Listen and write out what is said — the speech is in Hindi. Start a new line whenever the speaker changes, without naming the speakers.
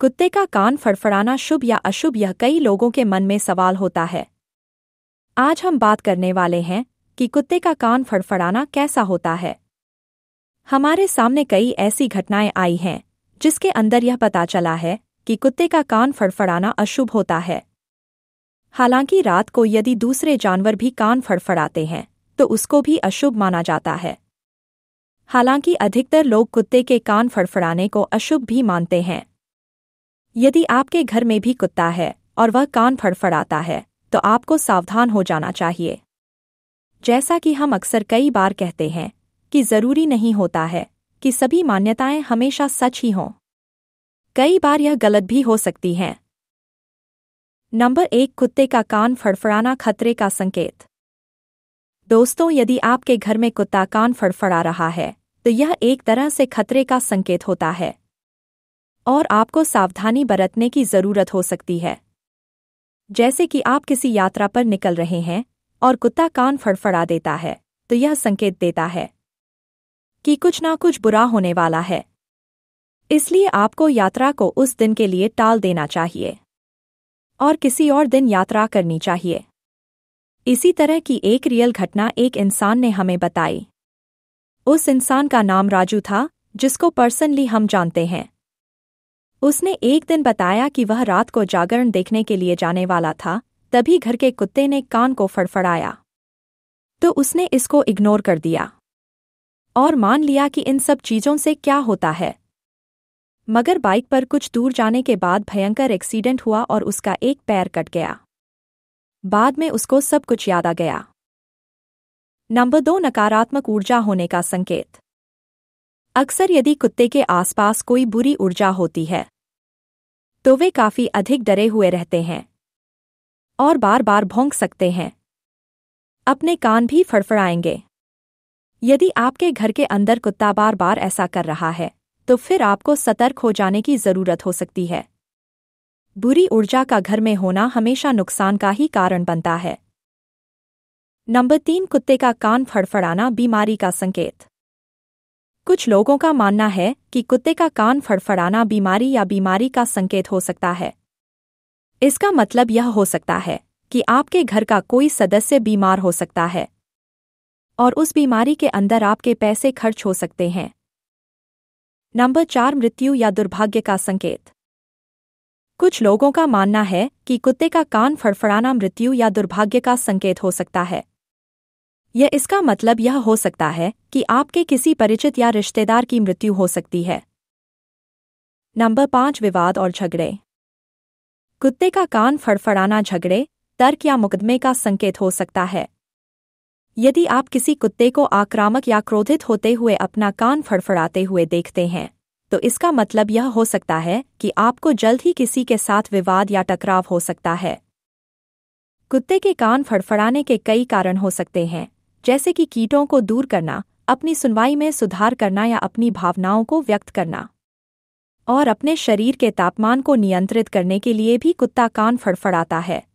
कुत्ते का कान फड़फड़ाना शुभ या अशुभ यह कई लोगों के मन में सवाल होता है आज हम बात करने वाले हैं कि कुत्ते का कान फड़फड़ाना कैसा होता है हमारे सामने कई ऐसी घटनाएं आई हैं जिसके अंदर यह पता चला है कि कुत्ते का कान फड़फड़ाना अशुभ होता है हालांकि रात को यदि दूसरे जानवर भी कान फड़फड़ाते हैं तो उसको भी अशुभ माना जाता है हालांकि अधिकतर लोग कुत्ते के कान फड़फड़ाने को अशुभ भी मानते हैं यदि आपके घर में भी कुत्ता है और वह कान फड़फड़ाता है तो आपको सावधान हो जाना चाहिए जैसा कि हम अक्सर कई बार कहते हैं कि ज़रूरी नहीं होता है कि सभी मान्यताएं हमेशा सच ही हों कई बार यह गलत भी हो सकती हैं नंबर एक कुत्ते का कान फड़फड़ाना खतरे का संकेत दोस्तों यदि आपके घर में कुत्ता कान फड़फड़ा रहा है तो यह एक तरह से खतरे का संकेत होता है और आपको सावधानी बरतने की ज़रूरत हो सकती है जैसे कि आप किसी यात्रा पर निकल रहे हैं और कुत्ता कान फड़फड़ा देता है तो यह संकेत देता है कि कुछ ना कुछ बुरा होने वाला है इसलिए आपको यात्रा को उस दिन के लिए टाल देना चाहिए और किसी और दिन यात्रा करनी चाहिए इसी तरह की एक रियल घटना एक इंसान ने हमें बताई उस इंसान का नाम राजू था जिसको पर्सनली हम जानते हैं उसने एक दिन बताया कि वह रात को जागरण देखने के लिए जाने वाला था तभी घर के कुत्ते ने कान को फड़फड़ाया तो उसने इसको इग्नोर कर दिया और मान लिया कि इन सब चीज़ों से क्या होता है मगर बाइक पर कुछ दूर जाने के बाद भयंकर एक्सीडेंट हुआ और उसका एक पैर कट गया बाद में उसको सब कुछ याद आ गया नंबर दो नकारात्मक ऊर्जा होने का संकेत अक्सर यदि कुत्ते के आसपास कोई बुरी ऊर्जा होती है तो वे काफ़ी अधिक डरे हुए रहते हैं और बार बार भोंक सकते हैं अपने कान भी फड़फड़ाएंगे यदि आपके घर के अंदर कुत्ता बार बार ऐसा कर रहा है तो फिर आपको सतर्क हो जाने की ज़रूरत हो सकती है बुरी ऊर्जा का घर में होना हमेशा नुकसान का ही कारण बनता है नंबर तीन कुत्ते का कान फड़फड़ाना बीमारी का संकेत कुछ लोगों का मानना है कि कुत्ते का कान फड़फड़ाना बीमारी या बीमारी का संकेत हो सकता है इसका मतलब यह हो सकता है कि आपके घर का कोई सदस्य बीमार हो सकता है और उस बीमारी के अंदर आपके पैसे खर्च हो सकते हैं नंबर चार मृत्यु या दुर्भाग्य का संकेत कुछ लोगों का मानना है कि कुत्ते का कान फड़फड़ाना मृत्यु या दुर्भाग्य का संकेत हो सकता है यह इसका मतलब यह हो सकता है कि आपके किसी परिचित या रिश्तेदार की मृत्यु हो सकती है नंबर पाँच विवाद और झगड़े कुत्ते का कान फड़फड़ाना झगड़े तर्क या मुकदमे का संकेत हो सकता है यदि आप किसी कुत्ते को आक्रामक या क्रोधित होते हुए अपना कान फड़फड़ाते हुए देखते हैं तो इसका मतलब यह हो सकता है कि आपको जल्द ही किसी के साथ विवाद या टकराव हो सकता है कुत्ते के कान फड़फड़ाने के कई कारण हो सकते हैं जैसे कि कीटों को दूर करना अपनी सुनवाई में सुधार करना या अपनी भावनाओं को व्यक्त करना और अपने शरीर के तापमान को नियंत्रित करने के लिए भी कुत्ता कान फड़फड़ाता है